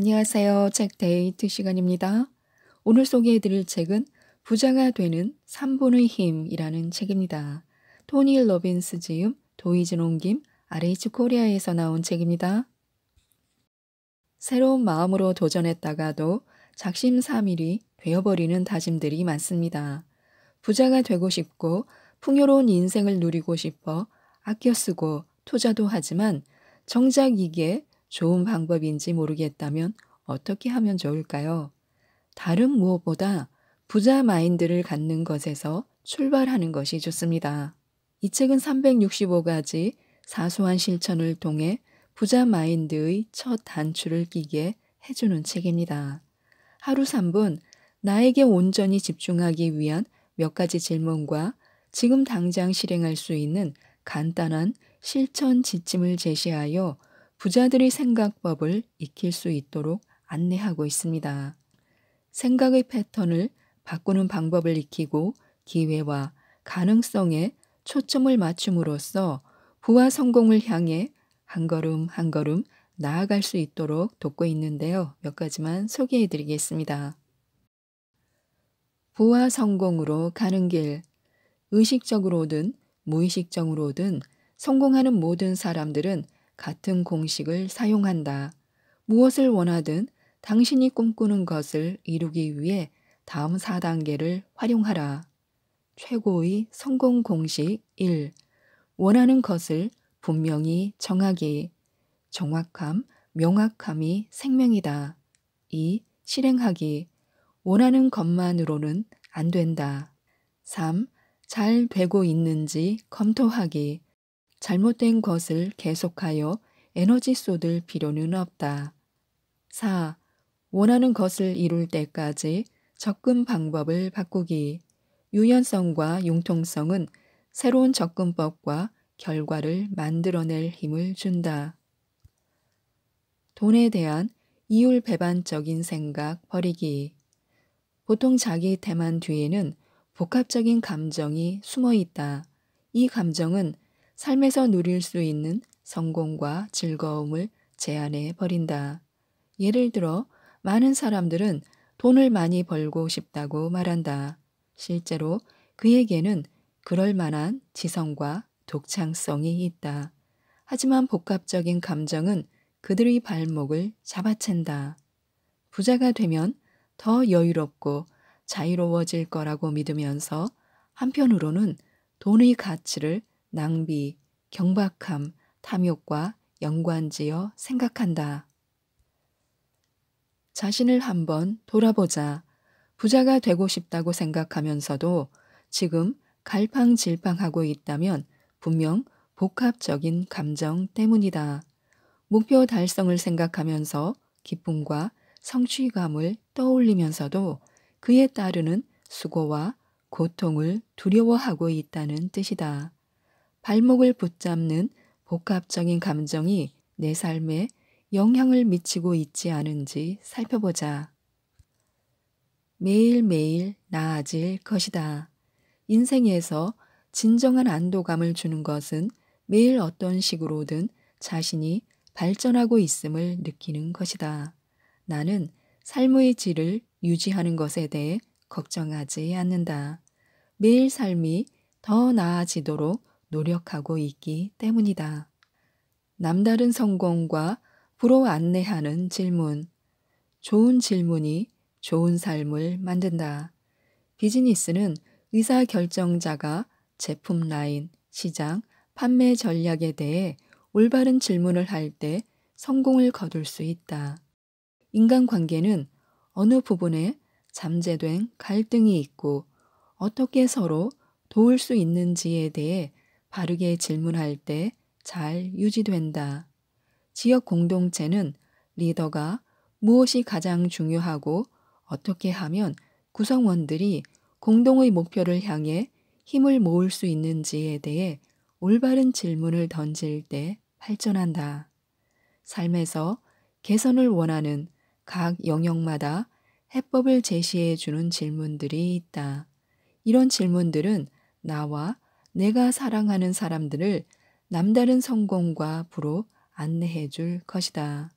안녕하세요. 책 데이트 시간입니다. 오늘 소개해드릴 책은 부자가 되는 3분의 힘이라는 책입니다. 토니 로빈스 지음, 도이진홍 김, RH 코리아에서 나온 책입니다. 새로운 마음으로 도전했다가도 작심삼일이 되어버리는 다짐들이 많습니다. 부자가 되고 싶고 풍요로운 인생을 누리고 싶어 아껴 쓰고 투자도 하지만 정작 이게 좋은 방법인지 모르겠다면 어떻게 하면 좋을까요? 다른 무엇보다 부자 마인드를 갖는 것에서 출발하는 것이 좋습니다. 이 책은 365가지 사소한 실천을 통해 부자 마인드의 첫 단추를 끼게 해주는 책입니다. 하루 3분 나에게 온전히 집중하기 위한 몇 가지 질문과 지금 당장 실행할 수 있는 간단한 실천 지침을 제시하여 부자들의 생각법을 익힐 수 있도록 안내하고 있습니다. 생각의 패턴을 바꾸는 방법을 익히고 기회와 가능성에 초점을 맞춤으로써 부와 성공을 향해 한 걸음 한 걸음 나아갈 수 있도록 돕고 있는데요. 몇 가지만 소개해 드리겠습니다. 부와 성공으로 가는 길. 의식적으로든 무의식적으로든 성공하는 모든 사람들은 같은 공식을 사용한다. 무엇을 원하든 당신이 꿈꾸는 것을 이루기 위해 다음 4단계를 활용하라. 최고의 성공 공식 1. 원하는 것을 분명히 정하기. 정확함, 명확함이 생명이다. 2. 실행하기. 원하는 것만으로는 안 된다. 3. 잘 되고 있는지 검토하기. 잘못된 것을 계속하여 에너지 쏟을 필요는 없다. 4. 원하는 것을 이룰 때까지 접근 방법을 바꾸기. 유연성과 융통성은 새로운 접근법과 결과를 만들어낼 힘을 준다. 돈에 대한 이율 배반적인 생각 버리기. 보통 자기 대만 뒤에는 복합적인 감정이 숨어 있다. 이 감정은 삶에서 누릴 수 있는 성공과 즐거움을 제한해 버린다. 예를 들어 많은 사람들은 돈을 많이 벌고 싶다고 말한다. 실제로 그에게는 그럴 만한 지성과 독창성이 있다. 하지만 복합적인 감정은 그들의 발목을 잡아챈다. 부자가 되면 더 여유롭고 자유로워질 거라고 믿으면서 한편으로는 돈의 가치를 낭비, 경박함, 탐욕과 연관지어 생각한다. 자신을 한번 돌아보자. 부자가 되고 싶다고 생각하면서도 지금 갈팡질팡하고 있다면 분명 복합적인 감정 때문이다. 목표 달성을 생각하면서 기쁨과 성취감을 떠올리면서도 그에 따르는 수고와 고통을 두려워하고 있다는 뜻이다. 발목을 붙잡는 복합적인 감정이 내 삶에 영향을 미치고 있지 않은지 살펴보자. 매일매일 나아질 것이다. 인생에서 진정한 안도감을 주는 것은 매일 어떤 식으로든 자신이 발전하고 있음을 느끼는 것이다. 나는 삶의 질을 유지하는 것에 대해 걱정하지 않는다. 매일 삶이 더 나아지도록 노력하고 있기 때문이다. 남다른 성공과 불어 안내하는 질문. 좋은 질문이 좋은 삶을 만든다. 비즈니스는 의사결정자가 제품 라인, 시장, 판매 전략에 대해 올바른 질문을 할 때 성공을 거둘 수 있다. 인간관계는 어느 부분에 잠재된 갈등이 있고 어떻게 서로 도울 수 있는지에 대해 바르게 질문할 때 잘 유지된다. 지역 공동체는 리더가 무엇이 가장 중요하고 어떻게 하면 구성원들이 공동의 목표를 향해 힘을 모을 수 있는지에 대해 올바른 질문을 던질 때 발전한다. 삶에서 개선을 원하는 각 영역마다 해법을 제시해 주는 질문들이 있다. 이런 질문들은 나와 내가 사랑하는 사람들을 남다른 성공과 부로 안내해 줄 것이다.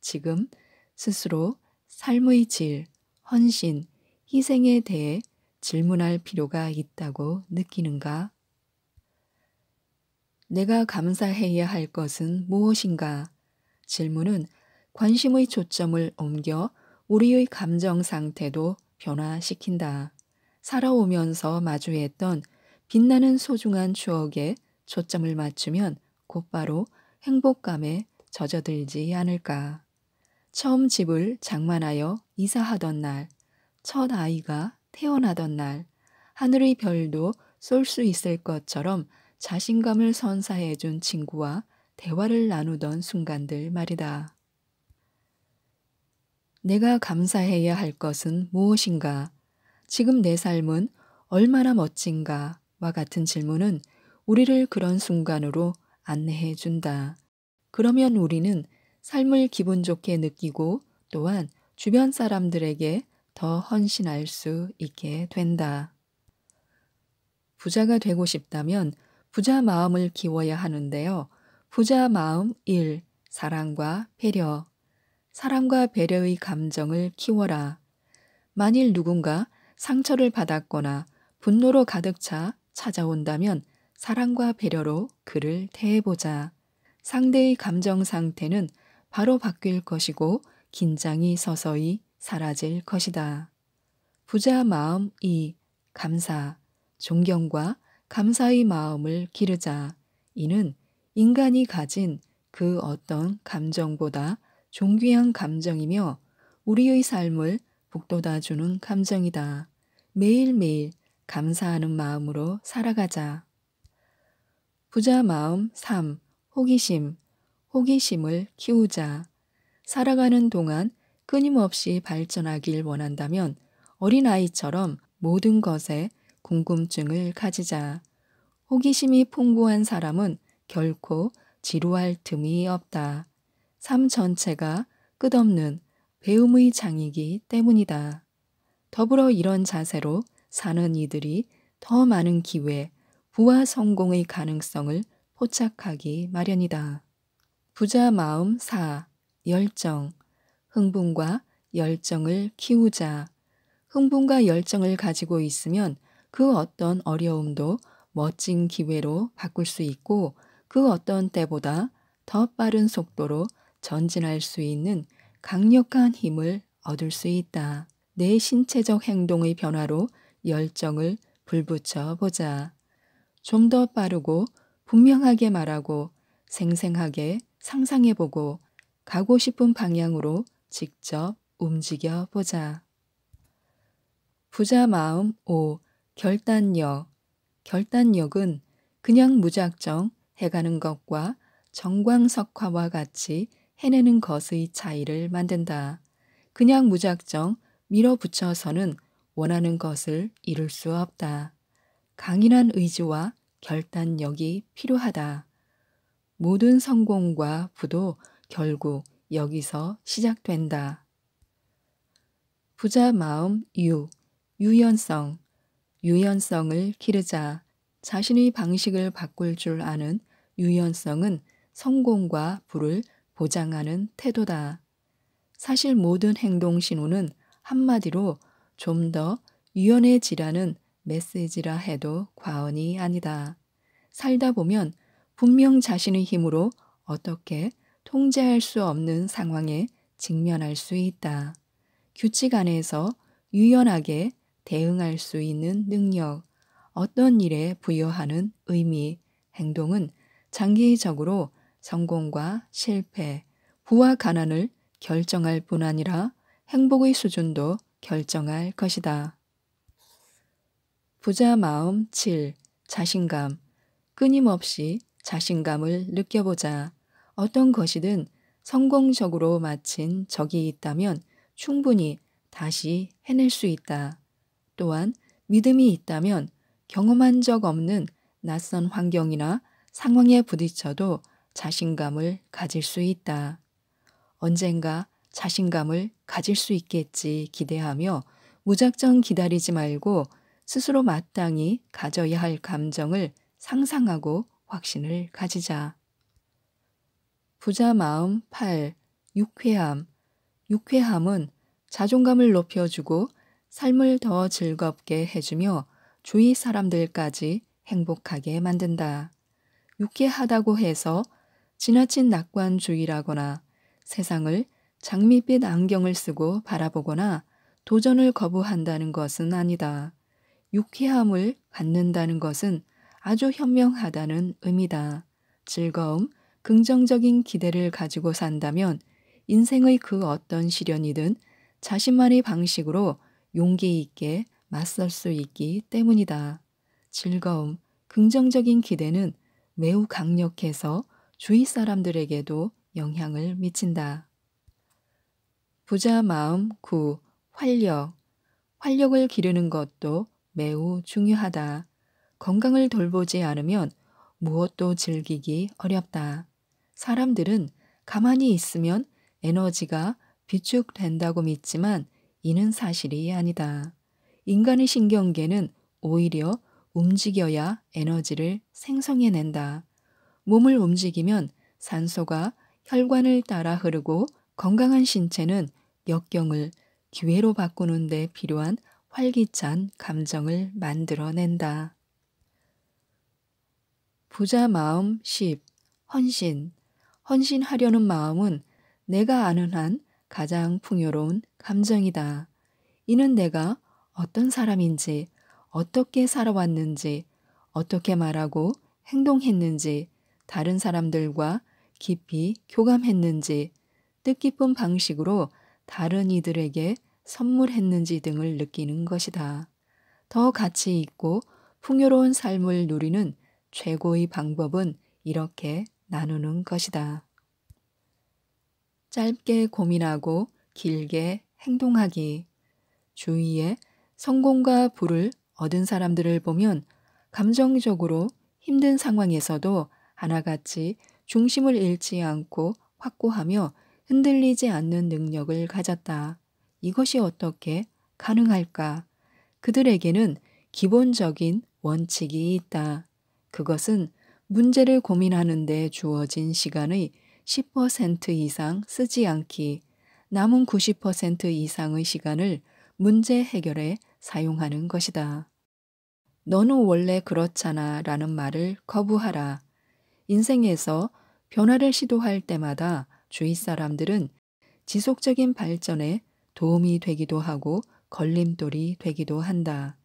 지금 스스로 삶의 질, 헌신, 희생에 대해 질문할 필요가 있다고 느끼는가? 내가 감사해야 할 것은 무엇인가? 질문은 관심의 초점을 옮겨 우리의 감정 상태도 변화시킨다. 살아오면서 마주했던 빛나는 소중한 추억에 초점을 맞추면 곧바로 행복감에 젖어들지 않을까. 처음 집을 장만하여 이사하던 날, 첫 아이가 태어나던 날, 하늘의 별도 쏠 수 있을 것처럼 자신감을 선사해 준 친구와 대화를 나누던 순간들 말이다. 내가 감사해야 할 것은 무엇인가? 지금 내 삶은 얼마나 멋진가? 와 같은 질문은 우리를 그런 순간으로 안내해 준다. 그러면 우리는 삶을 기분 좋게 느끼고 또한 주변 사람들에게 더 헌신할 수 있게 된다. 부자가 되고 싶다면 부자 마음을 키워야 하는데요. 부자 마음 1. 사랑과 배려. 사랑과 배려의 감정을 키워라. 만일 누군가 상처를 받았거나 분노로 가득 차 찾아온다면 사랑과 배려로 그를 대해보자. 상대의 감정 상태는 바로 바뀔 것이고 긴장이 서서히 사라질 것이다. 부자 마음 2. 감사. 존경과 감사의 마음을 기르자. 이는 인간이 가진 그 어떤 감정보다 존귀한 감정이며 우리의 삶을 북돋아주는 감정이다. 매일매일 감사하는 마음으로 살아가자. 부자 마음 3. 호기심. 호기심을 키우자. 살아가는 동안 끊임없이 발전하길 원한다면 어린아이처럼 모든 것에 궁금증을 가지자. 호기심이 풍부한 사람은 결코 지루할 틈이 없다. 삶 전체가 끝없는 배움의 장이기 때문이다. 더불어 이런 자세로 사는 이들이 더 많은 기회, 부와 성공의 가능성을 포착하기 마련이다. 부자 마음 4. 열정. 흥분과 열정을 키우자. 흥분과 열정을 가지고 있으면 그 어떤 어려움도 멋진 기회로 바꿀 수 있고 그 어떤 때보다 더 빠른 속도로 전진할 수 있는 강력한 힘을 얻을 수 있다. 내 신체적 행동의 변화로 열정을 불붙여 보자. 좀 더 빠르고 분명하게 말하고 생생하게 상상해 보고 가고 싶은 방향으로 직접 움직여 보자. 부자 마음 5. 결단력. 결단력은 그냥 무작정 해가는 것과 정광석화와 같이 해내는 것의 차이를 만든다. 그냥 무작정 밀어붙여서는 원하는 것을 이룰 수 없다. 강인한 의지와 결단력이 필요하다. 모든 성공과 부도 결국 여기서 시작된다. 부자 마음 유, 유연성, 유연성을 기르자. 자신의 방식을 바꿀 줄 아는 유연성은 성공과 부를 보장하는 태도다. 사실 모든 행동 신호는 한마디로 좀더 유연해지라는 메시지라 해도 과언이 아니다. 살다 보면 분명 자신의 힘으로 어떻게 통제할 수 없는 상황에 직면할 수 있다. 규칙 안에서 유연하게 대응할 수 있는 능력, 어떤 일에 부여하는 의미, 행동은 장기적으로 성공과 실패, 부와 가난을 결정할 뿐 아니라 행복의 수준도 결정할 것이다. 부자 마음 7. 자신감. 끊임없이 자신감을 느껴보자. 어떤 것이든 성공적으로 마친 적이 있다면 충분히 다시 해낼 수 있다. 또한 믿음이 있다면 경험한 적 없는 낯선 환경이나 상황에 부딪혀도 자신감을 가질 수 있다. 언젠가 자신감을 가질 수 있겠지 기대하며 무작정 기다리지 말고 스스로 마땅히 가져야 할 감정을 상상하고 확신을 가지자. 부자 마음 8. 육회함. 육회함은 자존감을 높여주고 삶을 더 즐겁게 해주며 주위 사람들까지 행복하게 만든다. 유쾌하다고 해서 지나친 낙관주의라거나 세상을 장밋빛 안경을 쓰고 바라보거나 도전을 거부한다는 것은 아니다. 유쾌함을 갖는다는 것은 아주 현명하다는 의미다. 즐거움, 긍정적인 기대를 가지고 산다면 인생의 그 어떤 시련이든 자신만의 방식으로 용기 있게 맞설 수 있기 때문이다. 즐거움, 긍정적인 기대는 매우 강력해서 주위 사람들에게도 영향을 미친다. 부자 마음 9. 활력. 활력을 기르는 것도 매우 중요하다. 건강을 돌보지 않으면 무엇도 즐기기 어렵다. 사람들은 가만히 있으면 에너지가 비축된다고 믿지만 이는 사실이 아니다. 인간의 신경계는 오히려 움직여야 에너지를 생성해낸다. 몸을 움직이면 산소가 혈관을 따라 흐르고 건강한 신체는 역경을 기회로 바꾸는 데 필요한 활기찬 감정을 만들어낸다. 부자 마음 10. 헌신. 헌신하려는 마음은 내가 아는 한 가장 풍요로운 감정이다. 이는 내가 어떤 사람인지, 어떻게 살아왔는지, 어떻게 말하고 행동했는지, 다른 사람들과 깊이 교감했는지, 뜻깊은 방식으로 다른 이들에게 선물했는지 등을 느끼는 것이다. 더 가치 있고 풍요로운 삶을 누리는 최고의 방법은 이렇게 나누는 것이다. 짧게 고민하고 길게 행동하기. 주위에 성공과 부를 얻은 사람들을 보면 감정적으로 힘든 상황에서도 하나같이 중심을 잃지 않고 확고하며 흔들리지 않는 능력을 가졌다. 이것이 어떻게 가능할까? 그들에게는 기본적인 원칙이 있다. 그것은 문제를 고민하는데 주어진 시간의 10% 이상 쓰지 않기, 남은 90% 이상의 시간을 문제 해결에 사용하는 것이다. 너는 원래 그렇잖아 라는 말을 거부하라. 인생에서 변화를 시도할 때마다 주위 사람들은 지속적인 발전에 도움이 되기도 하고 걸림돌이 되기도 한다.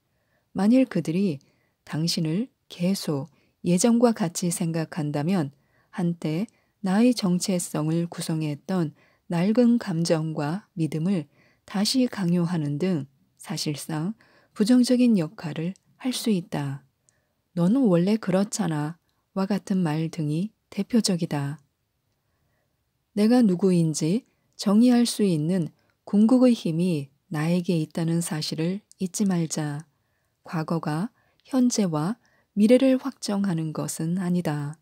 만일 그들이 당신을 계속 예전과 같이 생각한다면 한때 나의 정체성을 구성했던 낡은 감정과 믿음을 다시 강요하는 등 사실상 부정적인 역할을 할 수 있다. 너는 원래 그렇잖아. 와 같은 말 등이 대표적이다. 내가 누구인지 정의할 수 있는 궁극의 힘이 나에게 있다는 사실을 잊지 말자. 과거가 현재와 미래를 확정하는 것은 아니다.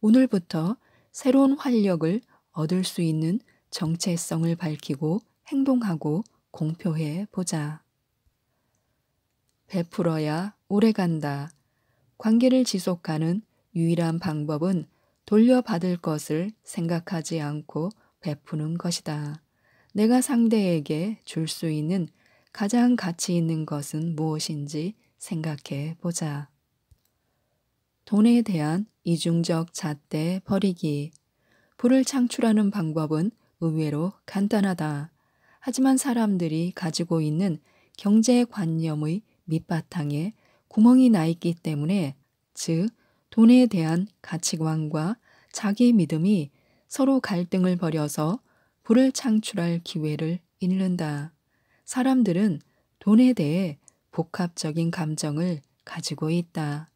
오늘부터 새로운 활력을 얻을 수 있는 정체성을 밝히고 행동하고 공표해 보자. 베풀어야 오래간다. 관계를 지속하는 유일한 방법은 돌려받을 것을 생각하지 않고 베푸는 것이다. 내가 상대에게 줄 수 있는 가장 가치 있는 것은 무엇인지 생각해 보자. 돈에 대한 이중적 잣대 버리기. 부를 창출하는 방법은 의외로 간단하다. 하지만 사람들이 가지고 있는 경제관념의 밑바탕에 구멍이 나 있기 때문에 즉 돈에 대한 가치관과 자기 믿음이 서로 갈등을 벌여서 부를 창출할 기회를 잃는다. 사람들은 돈에 대해 복합적인 감정을 가지고 있다.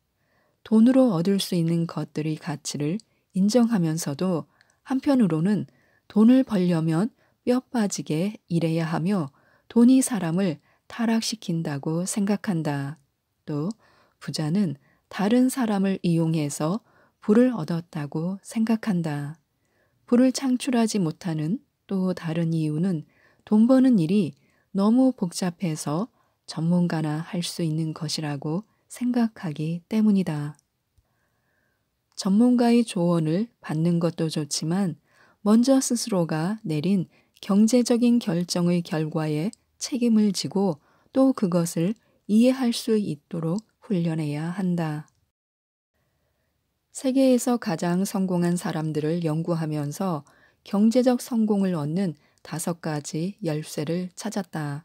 돈으로 얻을 수 있는 것들의 가치를 인정하면서도 한편으로는 돈을 벌려면 뼈 빠지게 일해야 하며 돈이 사람을 타락시킨다고 생각한다. 또 부자는 다른 사람을 이용해서 부를 얻었다고 생각한다. 부를 창출하지 못하는 또 다른 이유는 돈 버는 일이 너무 복잡해서 전문가나 할 수 있는 것이라고 생각하기 때문이다. 전문가의 조언을 받는 것도 좋지만 먼저 스스로가 내린 경제적인 결정의 결과에 책임을 지고 또 그것을 이해할 수 있도록 훈련해야 한다. 세계에서 가장 성공한 사람들을 연구하면서 경제적 성공을 얻는 다섯 가지 열쇠를 찾았다.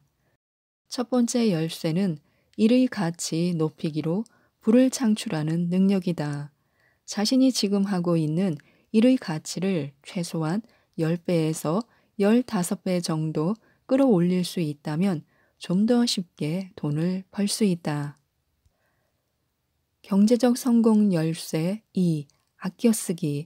첫 번째 열쇠는 일의 가치 높이기로 부를 창출하는 능력이다. 자신이 지금 하고 있는 일의 가치를 최소한 10배에서 15배 정도 끌어올릴 수 있다면 좀 더 쉽게 돈을 벌 수 있다. 경제적 성공 열쇠 2. 아껴쓰기.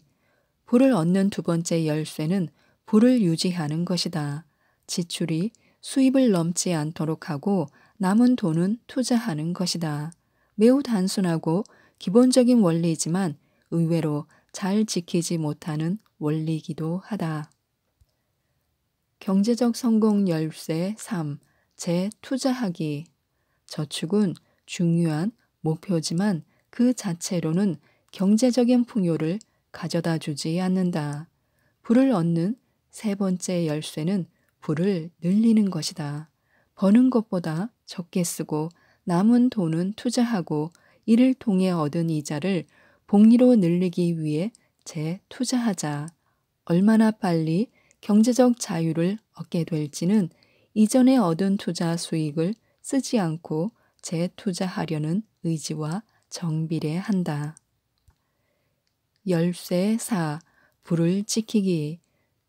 부를 얻는 두 번째 열쇠는 부를 유지하는 것이다. 지출이 수입을 넘지 않도록 하고 남은 돈은 투자하는 것이다. 매우 단순하고 기본적인 원리이지만 의외로 잘 지키지 못하는 원리이기도 하다. 경제적 성공 열쇠 3. 재투자하기. 저축은 중요한 목표지만 그 자체로는 경제적인 풍요를 가져다 주지 않는다. 불을 얻는 세 번째 열쇠는 불을 늘리는 것이다. 버는 것보다 적게 쓰고 남은 돈은 투자하고 이를 통해 얻은 이자를 복리로 늘리기 위해 재투자하자. 얼마나 빨리 경제적 자유를 얻게 될지는 이전에 얻은 투자 수익을 쓰지 않고 재투자하려는 의지와 정비례한다. 열쇠 4. 불을 지키기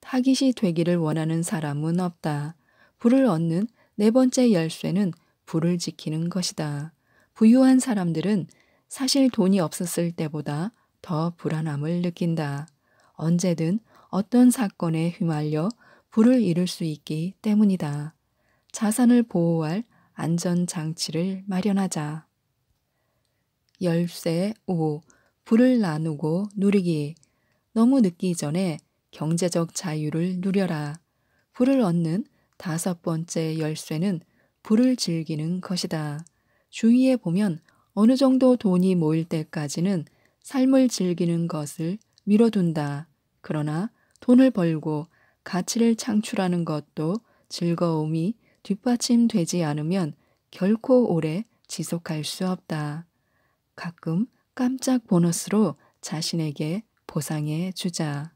타깃이 되기를 원하는 사람은 없다. 불을 얻는 네 번째 열쇠는 불을 지키는 것이다. 부유한 사람들은 사실 돈이 없었을 때보다 더 불안함을 느낀다. 언제든 어떤 사건에 휘말려 불을 잃을 수 있기 때문이다. 자산을 보호할 안전장치를 마련하자. 열쇠 오, 불을 나누고 누리기. 너무 늦기 전에 경제적 자유를 누려라. 불을 얻는 다섯 번째 열쇠는 불을 즐기는 것이다. 주위에 보면 어느 정도 돈이 모일 때까지는 삶을 즐기는 것을 미뤄둔다. 그러나 돈을 벌고 가치를 창출하는 것도 즐거움이 뒷받침되지 않으면 결코 오래 지속할 수 없다. 가끔 깜짝 보너스로 자신에게 보상해 주자.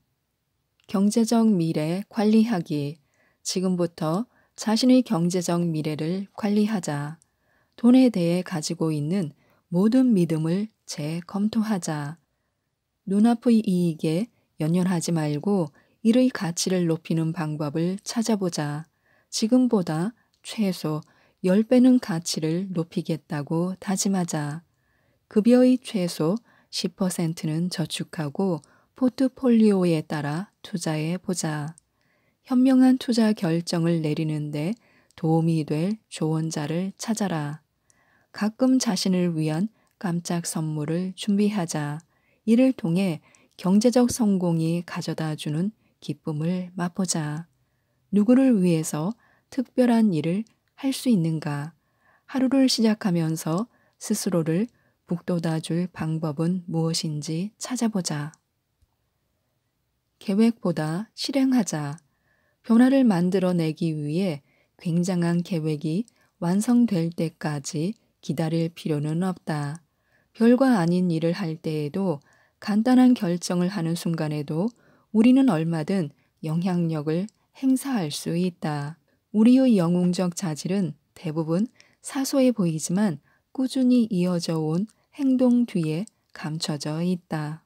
경제적 미래 관리하기. 지금부터 자신의 경제적 미래를 관리하자. 돈에 대해 가지고 있는 모든 믿음을 재검토하자. 눈앞의 이익에 연연하지 말고 일의 가치를 높이는 방법을 찾아보자. 지금보다 최소 10배는 가치를 높이겠다고 다짐하자. 급여의 최소 10%는 저축하고 포트폴리오에 따라 투자해 보자. 현명한 투자 결정을 내리는데 도움이 될 조언자를 찾아라. 가끔 자신을 위한 깜짝 선물을 준비하자. 이를 통해 경제적 성공이 가져다 주는 기쁨을 맛보자. 누구를 위해서 특별한 일을 할 수 있는가? 하루를 시작하면서 스스로를 북돋아 줄 방법은 무엇인지 찾아보자. 계획보다 실행하자. 변화를 만들어내기 위해 굉장한 계획이 완성될 때까지 기다릴 필요는 없다. 별과 아닌 일을 할 때에도 간단한 결정을 하는 순간에도 우리는 얼마든 영향력을 행사할 수 있다. 우리의 영웅적 자질은 대부분 사소해 보이지만 꾸준히 이어져 온 행동 뒤에 감춰져 있다.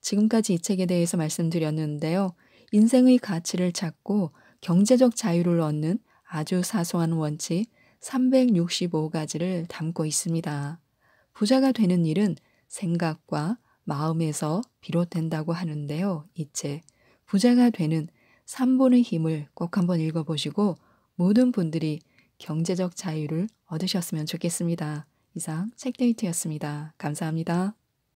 지금까지 이 책에 대해서 말씀드렸는데요. 인생의 가치를 찾고 경제적 자유를 얻는 아주 사소한 원칙 365가지를 담고 있습니다. 부자가 되는 일은 생각과 마음에서 비롯된다고 하는데요. 이 책 부자가 되는 3분의 힘을 꼭 한번 읽어보시고 모든 분들이 경제적 자유를 얻으셨으면 좋겠습니다. 이상 책데이트였습니다. 감사합니다.